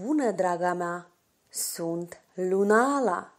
Bună, draga mea! Sunt Lunala!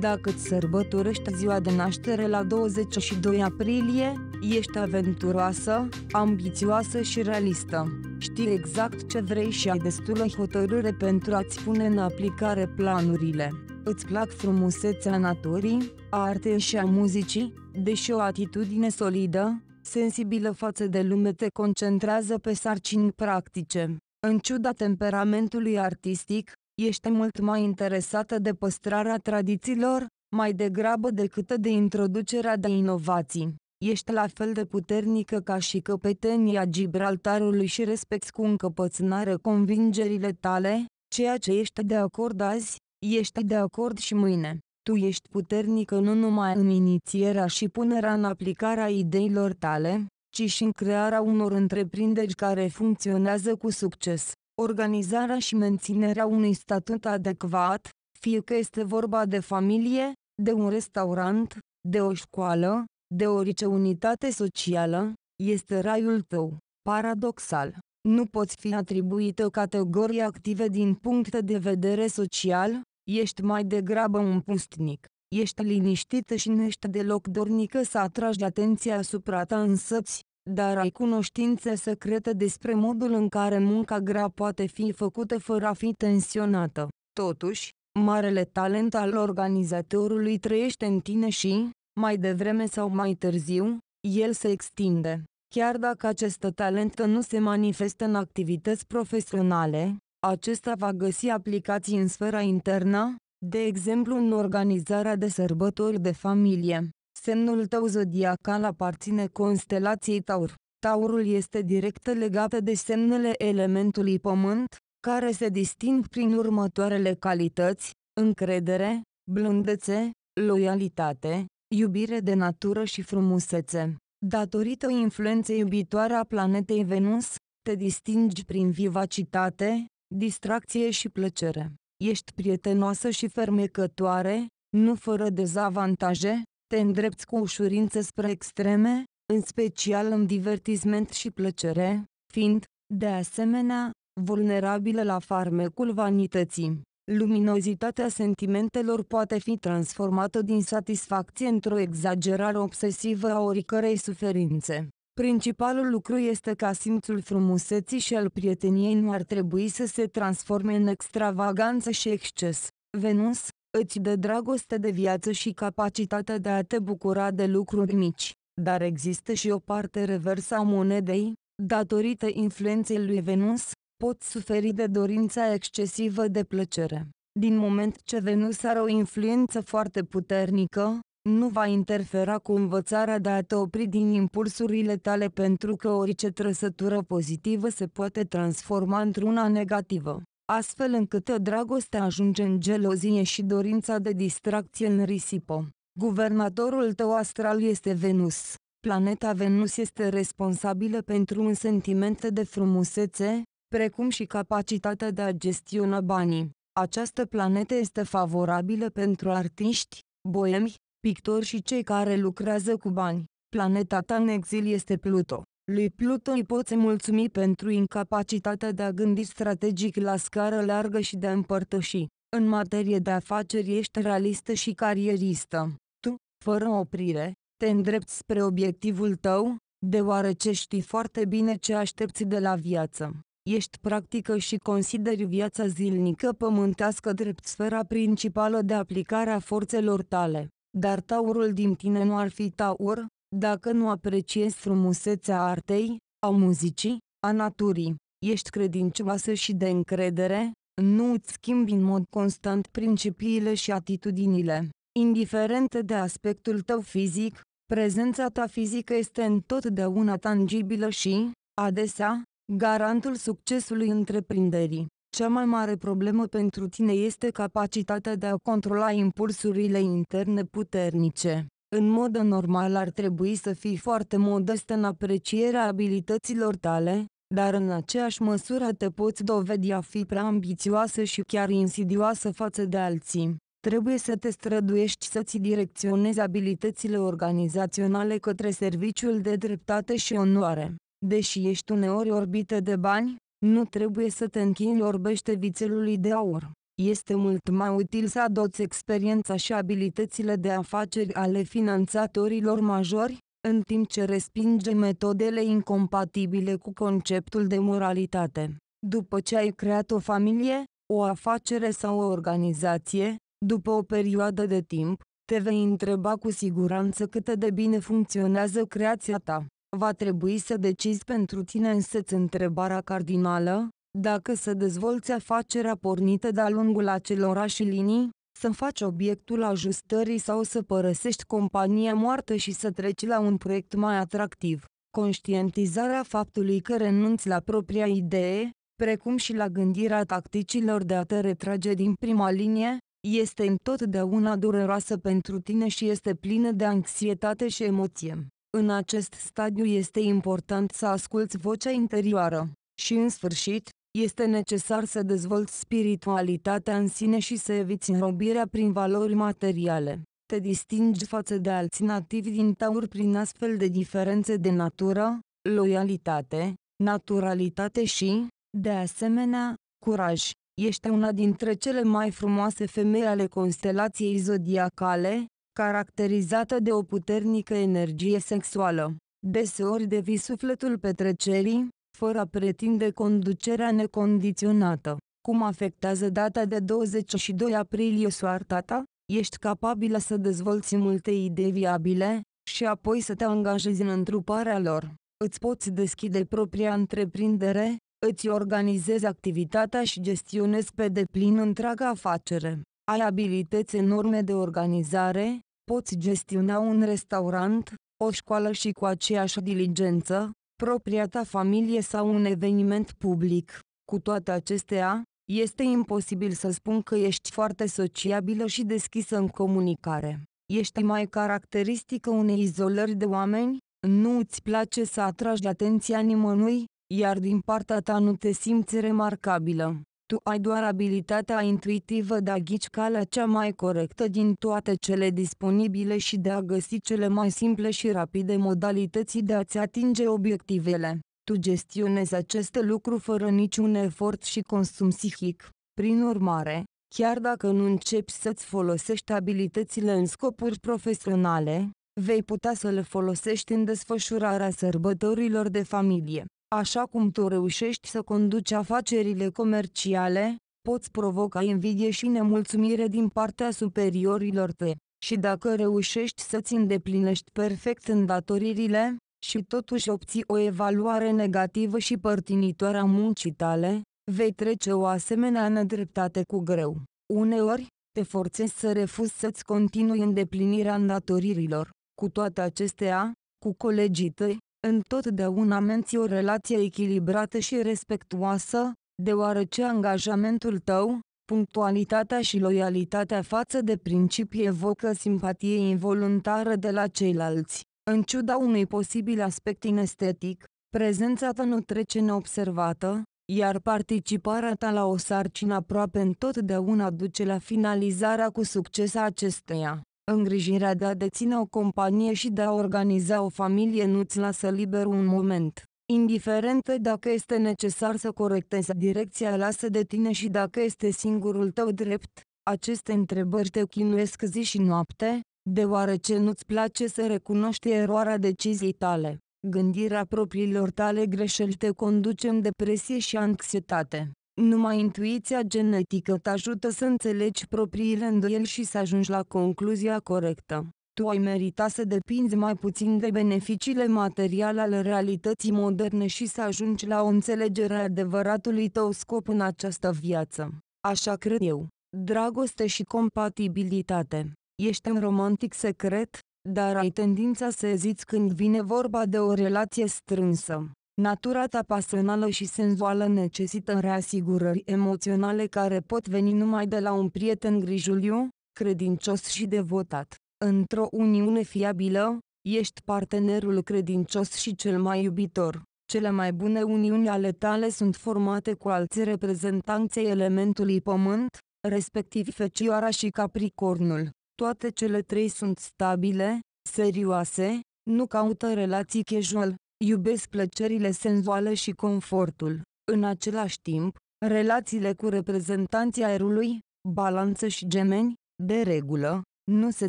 Dacă îți sărbătorești ziua de naștere la 22 aprilie, ești aventuroasă, ambițioasă și realistă. Știi exact ce vrei și ai destulă hotărâre pentru a-ți pune în aplicare planurile. Îți plac frumusețea naturii, a artei și a muzicii, deși o atitudine solidă, sensibilă față de lume te concentrează pe sarcini practice. În ciuda temperamentului artistic, ești mult mai interesată de păstrarea tradițiilor, mai degrabă decât de introducerea de inovații. Ești la fel de puternică ca și căpetenia Gibraltarului și respecti cu încăpățânare convingerile tale, ceea ce ești de acord azi, ești de acord și mâine. Tu ești puternică nu numai în inițierea și punerea în aplicare a ideilor tale, ci și în crearea unor întreprinderi care funcționează cu succes. Organizarea și menținerea unui statut adecvat, fie că este vorba de familie, de un restaurant, de o școală, de orice unitate socială, este raiul tău. Paradoxal, nu poți fi atribuită o categorie active din punct de vedere social, ești mai degrabă un pustnic. Ești liniștită și nu ești deloc dornică să atragi atenția asupra ta însăți, dar ai cunoștințe secrete despre modul în care munca grea poate fi făcută fără a fi tensionată. Totuși, marele talent al organizatorului trăiește în tine și, mai devreme sau mai târziu, el se extinde. Chiar dacă acest talent nu se manifestă în activități profesionale, acesta va găsi aplicații în sfera internă, de exemplu în organizarea de sărbători de familie. Semnul tău zodiacal aparține constelației Taur. Taurul este direct legat de semnele elementului pământ, care se disting prin următoarele calități, încredere, blândețe, loialitate, iubire de natură și frumusețe. Datorită influenței iubitoare a planetei Venus, te distingi prin vivacitate, distracție și plăcere. Ești prietenoasă și fermecătoare, nu fără dezavantaje, te îndrepți cu ușurință spre extreme, în special în divertisment și plăcere, fiind, de asemenea, vulnerabilă la farmecul vanității. Luminozitatea sentimentelor poate fi transformată din satisfacție într-o exagerare obsesivă a oricărei suferințe. Principalul lucru este ca simțul frumuseții și al prieteniei nu ar trebui să se transforme în extravaganță și exces. Venus, îți dă dragoste de viață și capacitatea de a te bucura de lucruri mici. Dar există și o parte reversă a monedei, datorită influenței lui Venus, pot suferi de dorința excesivă de plăcere. Din moment ce Venus are o influență foarte puternică, nu va interfera cu învățarea de a te opri din impulsurile tale pentru că orice trăsătură pozitivă se poate transforma într-una negativă astfel încât dragostea ajunge în gelozie și dorința de distracție în risipă. Guvernatorul tău astral este Venus. Planeta Venus este responsabilă pentru un sentiment de frumusețe, precum și capacitatea de a gestiona banii. Această planetă este favorabilă pentru artiști, boemi, pictori și cei care lucrează cu bani. Planeta ta în exil este Pluto. Lui Pluto îi poți mulțumi pentru incapacitatea de a gândi strategic la scară largă și de a împărtăși. În materie de afaceri ești realistă și carieristă. Tu, fără oprire, te îndrepți spre obiectivul tău, deoarece știi foarte bine ce aștepți de la viață. Ești practică și consideri viața zilnică pământească drept sfera principală de aplicare a forțelor tale. Dar taurul din tine nu ar fi taur, dacă nu apreciezi frumusețea artei, a muzicii, a naturii, ești credincioasă și de încredere, nu îți schimbi în mod constant principiile și atitudinile. Indiferent de aspectul tău fizic, prezența ta fizică este întotdeauna tangibilă și, adesea, garantul succesului întreprinderii. Cea mai mare problemă pentru tine este capacitatea de a controla impulsurile interne puternice. În mod normal ar trebui să fii foarte modest în aprecierea abilităților tale, dar în aceeași măsură te poți dovedi a fi prea ambițioasă și chiar insidioasă față de alții. Trebuie să te străduiești să-ți direcționezi abilitățile organizaționale către serviciul de dreptate și onoare. Deși ești uneori orbită de bani, nu trebuie să te închini orbește vițelului de aur este mult mai util să adoți experiența și abilitățile de afaceri ale finanțatorilor majori, în timp ce respinge metodele incompatibile cu conceptul de moralitate. După ce ai creat o familie, o afacere sau o organizație, după o perioadă de timp, te vei întreba cu siguranță cât de bine funcționează creația ta. Va trebui să decizi pentru tine însă întrebarea cardinală, dacă să dezvolți afacerea pornită de-a lungul acelora și linii, să faci obiectul ajustării sau să părăsești compania moartă și să treci la un proiect mai atractiv. Conștientizarea faptului că renunți la propria idee, precum și la gândirea tacticilor de a te retrage din prima linie, este întotdeauna dureroasă pentru tine și este plină de anxietate și emoție. În acest stadiu este important să asculți vocea interioară. Și în sfârșit, este necesar să dezvolți spiritualitatea în sine și să eviți înrobirea prin valori materiale. Te distingi față de alți nativi din taur prin astfel de diferențe de natură, loialitate, naturalitate și, de asemenea, curaj. Ești una dintre cele mai frumoase femei ale constelației zodiacale, caracterizată de o puternică energie sexuală. Deseori devii sufletul petrecerii, fără a pretinde conducerea necondiționată. Cum afectează data de 22 aprilie soarta ta? Ești capabilă să dezvolți multe idei viabile și apoi să te angajezi în întruparea lor. Îți poți deschide propria întreprindere, îți organizezi activitatea și gestionezi pe deplin întreaga afacere. Ai abilități enorme de organizare, poți gestiona un restaurant, o școală și cu aceeași diligență, propria ta familie sau un eveniment public. Cu toate acestea, este imposibil să spun că ești foarte sociabilă și deschisă în comunicare. Ești mai caracteristică unei izolări de oameni, nu îți place să atragi atenția nimănui, iar din partea ta nu te simți remarcabilă. Tu ai doar abilitatea intuitivă de a ghici calea cea mai corectă din toate cele disponibile și de a găsi cele mai simple și rapide modalități de a-ți atinge obiectivele. Tu gestionezi acest lucru fără niciun efort și consum psihic. Prin urmare, chiar dacă nu începi să-ți folosești abilitățile în scopuri profesionale, vei putea să le folosești în desfășurarea sărbătorilor de familie. Așa cum tu reușești să conduci afacerile comerciale, poți provoca invidie și nemulțumire din partea superiorilor tăi. Și dacă reușești să-ți îndeplinești perfect îndatoririle, și totuși obții o evaluare negativă și părtinitoare a muncii tale, vei trece o asemenea nedreptate cu greu. Uneori, te forțezi să refuzi să-ți continui îndeplinirea îndatoririlor. Cu toate acestea, cu colegii tăi, Întotdeauna menții o relație echilibrată și respectuoasă, deoarece angajamentul tău, punctualitatea și loialitatea față de principii evocă simpatie involuntară de la ceilalți. În ciuda unui posibil aspect inestetic, prezența ta nu trece neobservată, iar participarea ta la o sarcină aproape întotdeauna duce la finalizarea cu succes a acesteia. Îngrijirea de a deține o companie și de a organiza o familie nu-ți lasă liber un moment. Indiferent dacă este necesar să corectezi direcția lasă de tine și dacă este singurul tău drept, aceste întrebări te chinuiesc zi și noapte, deoarece nu-ți place să recunoști eroarea deciziei tale. Gândirea propriilor tale greșeli te conduce în depresie și anxietate. Numai intuiția genetică te ajută să înțelegi propriile îndoieli și să ajungi la concluzia corectă. Tu ai merita să depinzi mai puțin de beneficiile materiale ale realității moderne și să ajungi la o înțelegere a adevăratului tău scop în această viață. Așa cred eu. Dragoste și compatibilitate. Ești un romantic secret, dar ai tendința să eziți când vine vorba de o relație strânsă. Natura ta pasională și senzuală necesită reasigurări emoționale care pot veni numai de la un prieten grijuliu, credincios și devotat. Într-o uniune fiabilă, ești partenerul credincios și cel mai iubitor. Cele mai bune uniuni ale tale sunt formate cu alții reprezentanței elementului pământ, respectiv fecioara și capricornul. Toate cele trei sunt stabile, serioase, nu caută relații casual, Iubesc plăcerile senzuale și confortul. În același timp, relațiile cu reprezentanții aerului, balanță și gemeni, de regulă, nu se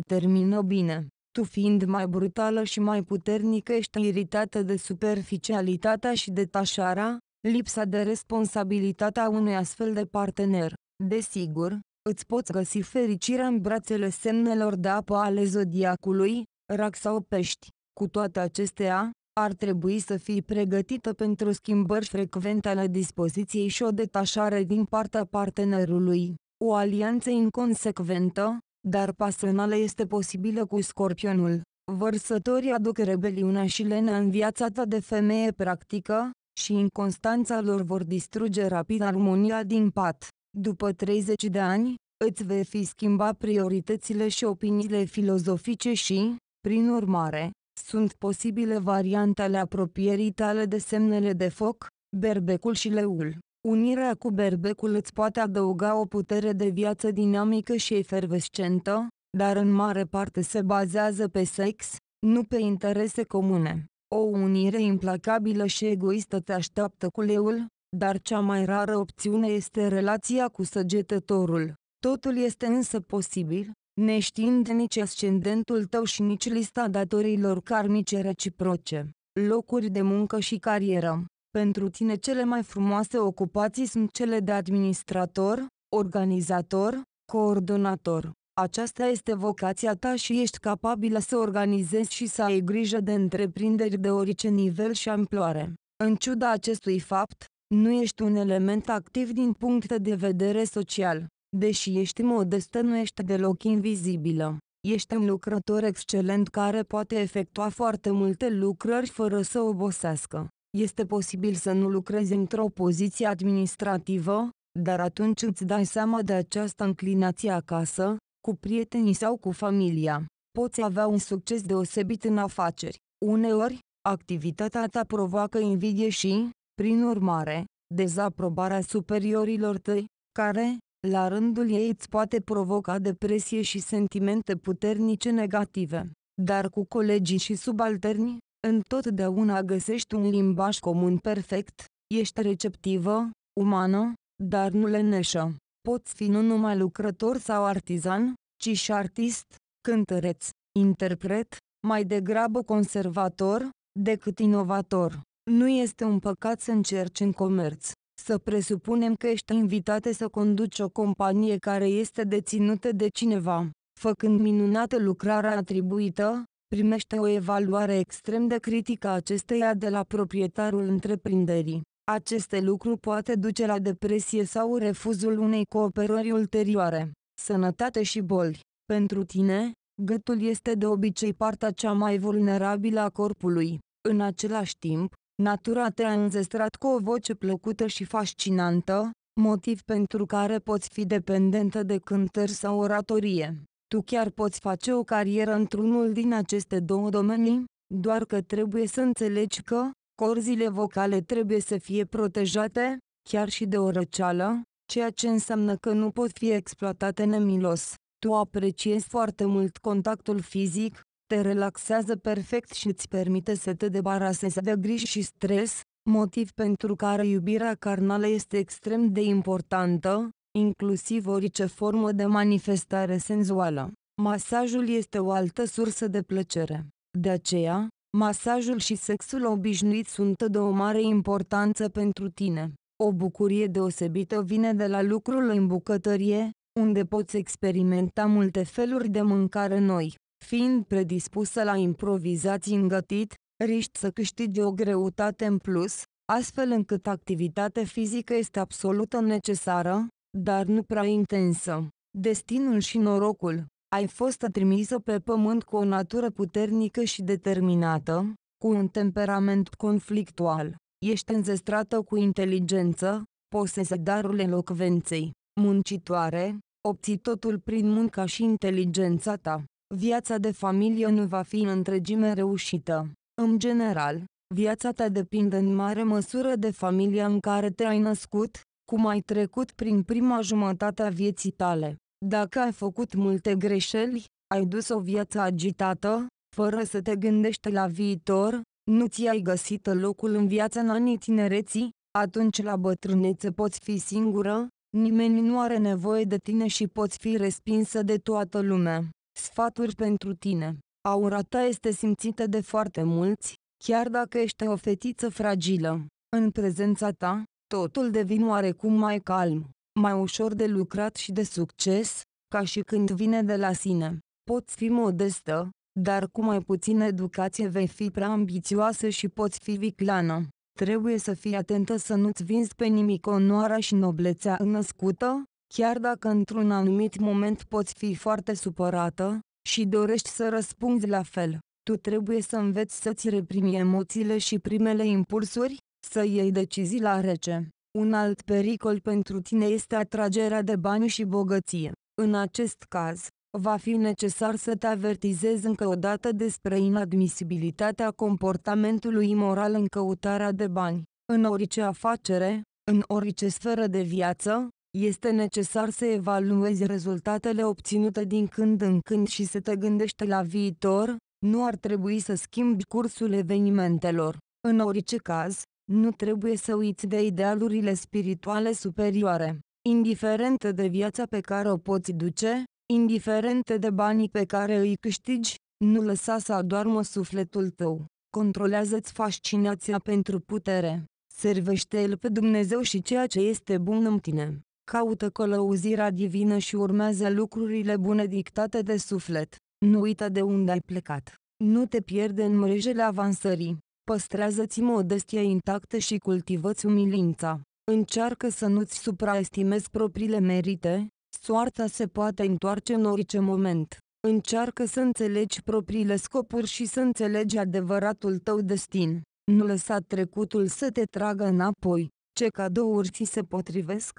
termină bine. Tu fiind mai brutală și mai puternică ești iritată de superficialitatea și detașarea, lipsa de responsabilitatea unui astfel de partener. Desigur, îți poți găsi fericirea în brațele semnelor de apă ale zodiacului, rac sau pești. Cu toate acestea, ar trebui să fii pregătită pentru schimbări frecvente ale dispoziției și o detașare din partea partenerului. O alianță inconsecventă, dar pasională este posibilă cu scorpionul. Vărsătorii aduc rebeliunea și lenea în viața ta de femeie practică, și inconstanța lor vor distruge rapid armonia din pat. După 30 de ani, îți vei fi schimba prioritățile și opiniile filozofice și, prin urmare, sunt posibile variante ale apropierii tale de semnele de foc, berbecul și leul. Unirea cu berbecul îți poate adăuga o putere de viață dinamică și efervescentă, dar în mare parte se bazează pe sex, nu pe interese comune. O unire implacabilă și egoistă te așteaptă cu leul, dar cea mai rară opțiune este relația cu săgetătorul. Totul este însă posibil, neștiind nici ascendentul tău și nici lista datorilor karmice reciproce, locuri de muncă și carieră. Pentru tine cele mai frumoase ocupații sunt cele de administrator, organizator, coordonator. Aceasta este vocația ta și ești capabilă să organizezi și să ai grijă de întreprinderi de orice nivel și amploare. În ciuda acestui fapt, nu ești un element activ din punct de vedere social. Deși ești modestă nu ești deloc invizibilă. Ești un lucrător excelent care poate efectua foarte multe lucrări fără să obosească. Este posibil să nu lucrezi într-o poziție administrativă, dar atunci îți dai seama de această înclinație acasă, cu prietenii sau cu familia. Poți avea un succes deosebit în afaceri. Uneori, activitatea ta provoacă invidie și, prin urmare, dezaprobarea superiorilor tăi, care, la rândul ei îți poate provoca depresie și sentimente puternice negative. Dar cu colegii și subalterni, întotdeauna găsești un limbaj comun perfect, ești receptivă, umană, dar nu leneșă. Poți fi nu numai lucrător sau artizan, ci și artist, cântăreț, interpret, mai degrabă conservator, decât inovator. Nu este un păcat să încerci în comerț. Să presupunem că ești invitată să conduci o companie care este deținută de cineva. Făcând minunată lucrarea atribuită, primește o evaluare extrem de critică a acesteia de la proprietarul întreprinderii. Aceste lucru poate duce la depresie sau refuzul unei cooperări ulterioare. Sănătate și boli. Pentru tine, gâtul este de obicei partea cea mai vulnerabilă a corpului. În același timp, Natura te-a înzestrat cu o voce plăcută și fascinantă, motiv pentru care poți fi dependentă de cântări sau oratorie. Tu chiar poți face o carieră într-unul din aceste două domenii, doar că trebuie să înțelegi că corzile vocale trebuie să fie protejate, chiar și de o răceală, ceea ce înseamnă că nu pot fi exploatate nemilos. Tu apreciezi foarte mult contactul fizic, te relaxează perfect și îți permite să te debarasezi de griji și stres, motiv pentru care iubirea carnală este extrem de importantă, inclusiv orice formă de manifestare senzuală. Masajul este o altă sursă de plăcere. De aceea, masajul și sexul obișnuit sunt de o mare importanță pentru tine. O bucurie deosebită vine de la lucrul în bucătărie, unde poți experimenta multe feluri de mâncare noi. Fiind predispusă la improvizații gătit, riști să câștigi o greutate în plus, astfel încât activitatea fizică este absolută necesară, dar nu prea intensă. Destinul și norocul. Ai fost trimisă pe pământ cu o natură puternică și determinată, cu un temperament conflictual. Ești înzestrată cu inteligență, posese darul elocvenței, muncitoare, obții totul prin munca și inteligența ta viața de familie nu va fi în întregime reușită. În general, viața ta depinde în mare măsură de familia în care te-ai născut, cum ai trecut prin prima jumătate a vieții tale. Dacă ai făcut multe greșeli, ai dus o viață agitată, fără să te gândești la viitor, nu ți-ai găsit locul în viața în anii tinereții, atunci la bătrânețe poți fi singură, nimeni nu are nevoie de tine și poți fi respinsă de toată lumea. Sfaturi pentru tine. Aura ta este simțită de foarte mulți, chiar dacă ești o fetiță fragilă. În prezența ta, totul devine oarecum mai calm, mai ușor de lucrat și de succes, ca și când vine de la sine. Poți fi modestă, dar cu mai puțină educație vei fi prea ambițioasă și poți fi viclană. Trebuie să fii atentă să nu-ți vinzi pe nimic onoarea și noblețea înăscută, Chiar dacă într-un anumit moment poți fi foarte supărată și dorești să răspunzi la fel, tu trebuie să înveți să-ți reprimi emoțiile și primele impulsuri, să iei decizii la rece. Un alt pericol pentru tine este atragerea de bani și bogăție. În acest caz, va fi necesar să te avertizezi încă o dată despre inadmisibilitatea comportamentului imoral în căutarea de bani. În orice afacere, în orice sferă de viață, este necesar să evaluezi rezultatele obținute din când în când și să te gândești la viitor, nu ar trebui să schimbi cursul evenimentelor. În orice caz, nu trebuie să uiți de idealurile spirituale superioare. Indiferent de viața pe care o poți duce, indiferent de banii pe care îi câștigi, nu lăsa să adoarmă sufletul tău. Controlează-ți fascinația pentru putere. Servește-L pe Dumnezeu și ceea ce este bun în tine caută călăuzirea divină și urmează lucrurile bune dictate de suflet. Nu uita de unde ai plecat. Nu te pierde în mrejele avansării. Păstrează-ți modestia intactă și cultivă-ți umilința. Încearcă să nu-ți supraestimezi propriile merite, soarta se poate întoarce în orice moment. Încearcă să înțelegi propriile scopuri și să înțelegi adevăratul tău destin. Nu lăsa trecutul să te tragă înapoi. Ce cadouri ți se potrivesc,